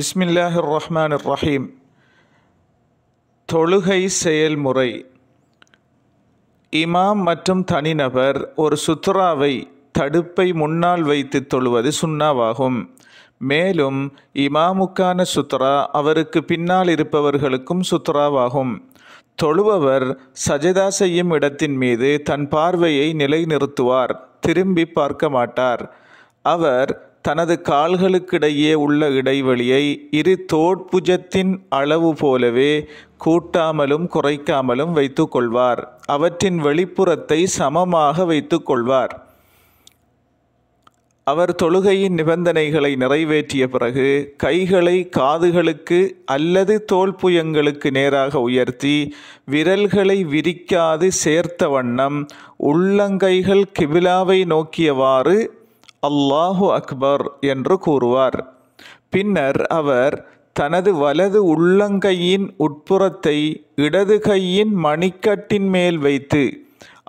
பிஸ்மில்லாஹிர் ரஹ்மான் ரஹீம் தொழுகை செயல்முறை இமாம் மற்றும் தனிநபர் ஒரு சுத்ராவை தடுப்பை முன்னால் வைத்து தொழுவது சுண்ணாவாகும் மேலும் இமாமுக்கான சுத்ரா அவருக்கு பின்னால் இருப்பவர்களுக்கும் சுத்ராவாகும் தொழுபவர் சஜதா செய்யும் இடத்தின் மீது தன் பார்வையை நிலைநிறுத்துவார் திரும்பி பார்க்க மாட்டார் அவர் தனது கால்களுக்கிடையே உள்ள இடைவெளியை இரு தோட்புஜத்தின் அளவு போலவே கூட்டாமலும் குறைக்காமலும் வைத்து கொள்வார் அவற்றின் வெளிப்புறத்தை சமமாக வைத்து கொள்வார் அவர் தொழுகையின் நிபந்தனைகளை நிறைவேற்றிய பிறகு கைகளை காதுகளுக்கு அல்லது தோல்புயங்களுக்கு நேராக உயர்த்தி விரல்களை விரிக்காது சேர்த்த வண்ணம் உள்ளங்கைகள் கிபிலாவை நோக்கியவாறு அல்லாஹு அக்பர் என்று கூறுவார் பின்னர் அவர் தனது வலது உள்ளங்கையின் உட்புறத்தை இடது கையின் மணிக்கட்டின் மேல் வைத்து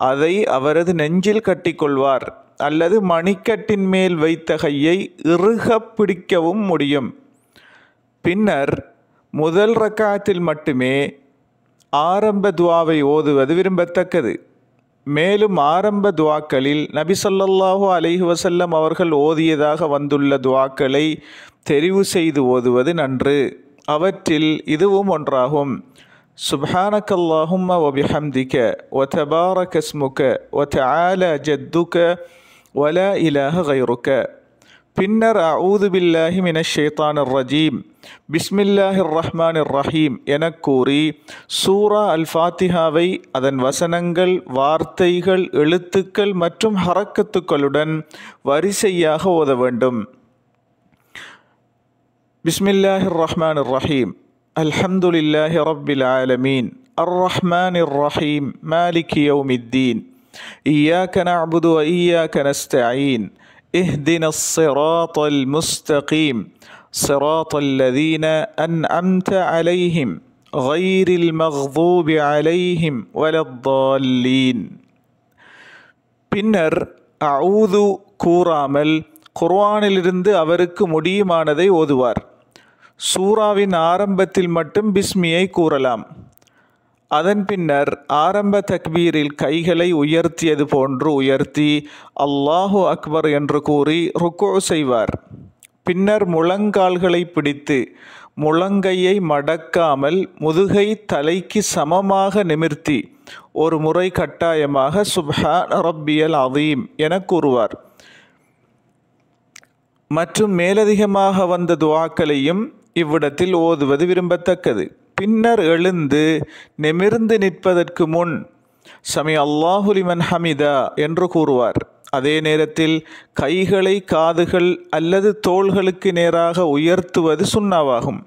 அதை அவரது நெஞ்சில் கட்டிக்கொள்வார் அல்லது மணிக்கட்டின் மேல் வைத்த கையை இறுக பிடிக்கவும் முடியும் பின்னர் முதல் ரக்காத்தில் மட்டுமே ஆரம்ப துவாவை ஓதுவது விரும்பத்தக்கது மேலும் ஆரம்ப துவாக்களில் சொல்லல்லாஹு அலைஹி வசல்லம் அவர்கள் ஓதியதாக வந்துள்ள துவாக்களை தெரிவு செய்து ஓதுவது நன்று அவற்றில் இதுவும் ஒன்றாகும் سبحانك ஒபிஹம்திக ஒத்தபார கஸ்முக ஒத்த ஆல ஜத்துக ولا إله غيرك பின்னர் அவுது பில்லாஹி மின ரஜீம் بسم الله الرحمن الرحيم என கூறி சூரா அல் ஃபாத்திஹாவை அதன் வசனங்கள் வார்த்தைகள் எழுத்துக்கள் மற்றும் ஹரக்கத்துக்களுடன் வரிசையாக ஓத வேண்டும் بسم الله الرحمن الرحيم الحمد لله رب العالمين الرحمن الرحيم مالك يوم الدين إياك نعبد وإياك نستعين اهدنا الصراط المستقيم صراط الذين أنعمت عليهم غير المغضوب عليهم ولا الضالين பின்னர் அவுது கூறாமல் குர்ஆனிலிருந்து அவருக்கு முடியுமானதை ஓதுவார் சூறாவின் ஆரம்பத்தில் மட்டும் பிஸ்மியை கூறலாம் அதன் பின்னர் ஆரம்ப தக்பீரில் கைகளை உயர்த்தியது போன்று உயர்த்தி அல்லாஹு அக்பர் என்று கூறி ருக்கோ செய்வார் பின்னர் முழங்கால்களை பிடித்து முழங்கையை மடக்காமல் முதுகை தலைக்கு சமமாக நிமிர்த்தி ஒரு முறை கட்டாயமாக சுபா ரப்பியல் அதீம் என கூறுவார் மற்றும் மேலதிகமாக வந்த துவாக்களையும் இவ்விடத்தில் ஓதுவது விரும்பத்தக்கது பின்னர் எழுந்து நிமிர்ந்து நிற்பதற்கு முன் சமி அல்லாஹுலிமன் ஹமிதா என்று கூறுவார் அதே நேரத்தில் கைகளை காதுகள் அல்லது தோள்களுக்கு நேராக உயர்த்துவது சுண்ணாவாகும்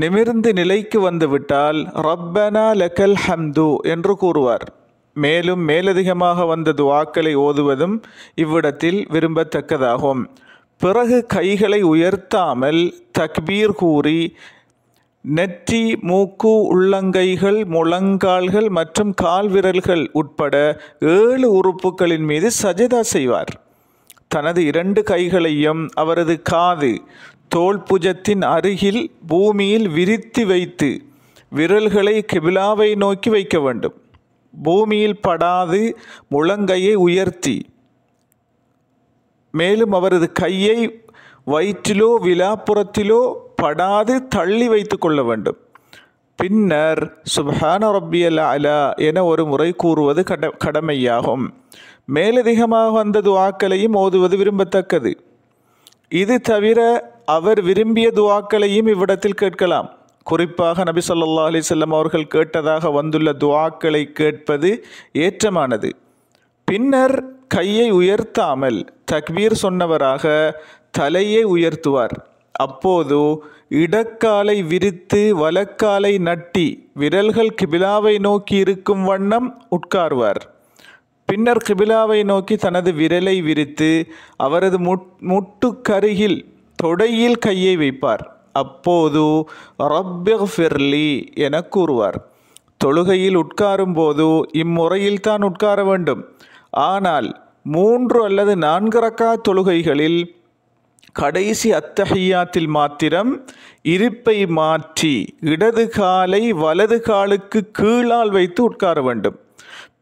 நிமிர்ந்து நிலைக்கு வந்துவிட்டால் ரப்பனா லக்கல் ஹம்து என்று கூறுவார் மேலும் மேலதிகமாக வந்த துவாக்களை ஓதுவதும் இவ்விடத்தில் விரும்பத்தக்கதாகும் பிறகு கைகளை உயர்த்தாமல் தக்பீர் கூறி நெற்றி மூக்கு உள்ளங்கைகள் முழங்கால்கள் மற்றும் கால்விரல்கள் உட்பட ஏழு உறுப்புகளின் மீது சஜிதா செய்வார் தனது இரண்டு கைகளையும் அவரது காது தோல் புஜத்தின் அருகில் பூமியில் விரித்து வைத்து விரல்களை கிபிலாவை நோக்கி வைக்க வேண்டும் பூமியில் படாது முழங்கையை உயர்த்தி மேலும் அவரது கையை வயிற்றிலோ விழாப்புறத்திலோ படாது தள்ளி வைத்து கொள்ள வேண்டும் பின்னர் சுபஹான ரப்பியல் அலா என ஒரு முறை கூறுவது கட கடமையாகும் மேலதிகமாக வந்த துவாக்களையும் ஓதுவது விரும்பத்தக்கது இது தவிர அவர் விரும்பிய துவாக்களையும் இவ்விடத்தில் கேட்கலாம் குறிப்பாக நபி சொல்லா அலிசல்லம் அவர்கள் கேட்டதாக வந்துள்ள துவாக்களை கேட்பது ஏற்றமானது பின்னர் கையை உயர்த்தாமல் தக்பீர் சொன்னவராக தலையை உயர்த்துவார் அப்போதோ இடக்காலை விரித்து வலக்காலை நட்டி விரல்கள் கிபிலாவை நோக்கி இருக்கும் வண்ணம் உட்கார்வார் பின்னர் கிபிலாவை நோக்கி தனது விரலை விரித்து அவரது முட்டுக்கருகில் தொடையில் கையை வைப்பார் அப்போது ரப்பிர்லி என கூறுவார் தொழுகையில் உட்காரும் போது இம்முறையில் தான் உட்கார வேண்டும் ஆனால் மூன்று அல்லது நான்கு ரக்கா தொழுகைகளில் கடைசி அத்தஹையாத்தில் மாத்திரம் இருப்பை மாற்றி இடது காலை வலது காலுக்கு கீழால் வைத்து உட்கார வேண்டும்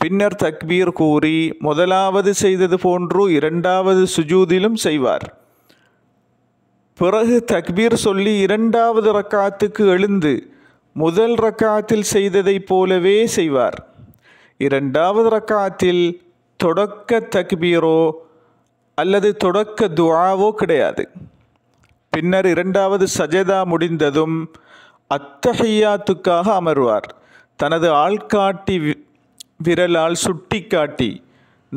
பின்னர் தக்பீர் கூறி முதலாவது செய்தது போன்று இரண்டாவது சுஜூதிலும் செய்வார் பிறகு தக்பீர் சொல்லி இரண்டாவது ரக்காத்துக்கு எழுந்து முதல் ரக்காத்தில் செய்ததைப் போலவே செய்வார் இரண்டாவது ரக்காத்தில் தொடக்க தக்பீரோ அல்லது தொடக்க துவாவோ கிடையாது பின்னர் இரண்டாவது சஜதா முடிந்ததும் அத்தஹையாத்துக்காக அமர்வார் தனது ஆள்காட்டி விரலால் சுட்டி காட்டி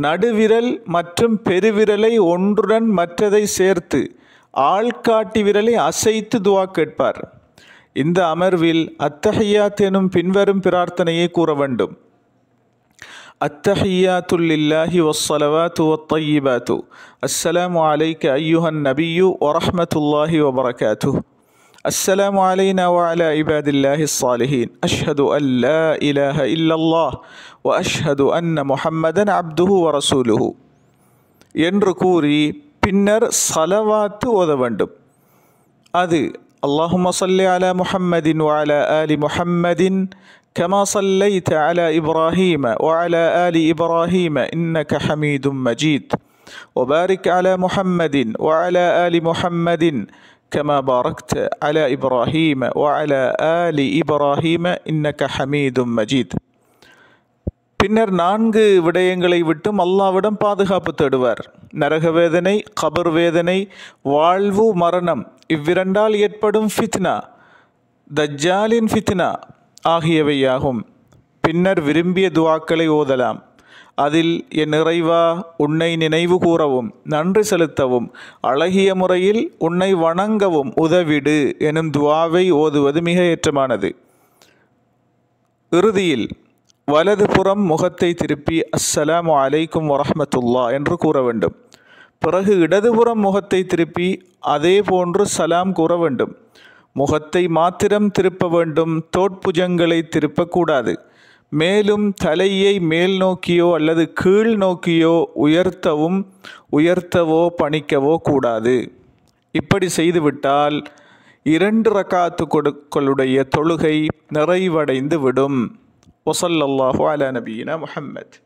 நடுவிரல் மற்றும் பெருவிரலை ஒன்றுடன் மற்றதை சேர்த்து ஆள்காட்டி விரலை அசைத்து துவா கேட்பார் இந்த அமர்வில் அத்தஹையாத் எனும் பின்வரும் பிரார்த்தனையை கூற வேண்டும் التحيات لله والصلوات والطيبات السلام عليك أيها النبي ورحمة الله وبركاته السلام علينا وعلى عباد الله الصالحين أشهد أن لا إله إلا الله وأشهد أن محمدا عبده ورسوله ينركوري بنر صلوات وذبند أذي اللهم صل على محمد وعلى آل محمد كما صليت على ابراهيم وعلى ال ابراهيم انك حميد مجيد وبارك على محمد وعلى ال محمد كما باركت على ابراهيم وعلى ال ابراهيم انك حميد مجيد பின்னர் நான்கு விடயங்களை விட்டும் அல்லாவிடம் பாதுகாப்பு தேடுவார் நரக வேதனை கபர் வேதனை வாழ்வு மரணம் இவ்விரண்டால் ஏற்படும் ஃபித்னா தஜ்ஜாலின் ஃபித்னா ஆகியவையாகும் பின்னர் விரும்பிய துவாக்களை ஓதலாம் அதில் என் இறைவா உன்னை நினைவு கூறவும் நன்றி செலுத்தவும் அழகிய முறையில் உன்னை வணங்கவும் உதவிடு எனும் துவாவை ஓதுவது மிக ஏற்றமானது இறுதியில் வலதுபுறம் முகத்தை திருப்பி அஸ்ஸலாம் அலைக்கும் வரஹமத்துல்லா என்று கூற வேண்டும் பிறகு இடதுபுறம் முகத்தை திருப்பி அதே போன்று சலாம் கூற வேண்டும் முகத்தை மாத்திரம் திருப்ப வேண்டும் தோட்புஜங்களை திருப்பக்கூடாது மேலும் தலையை மேல் நோக்கியோ அல்லது கீழ் நோக்கியோ உயர்த்தவும் உயர்த்தவோ பணிக்கவோ கூடாது இப்படி செய்துவிட்டால் இரண்டு ரக்காத்து கொடுக்களுடைய தொழுகை நிறைவடைந்து விடும் ஒசல்லாஹு அலா நபீன முஹம்மத்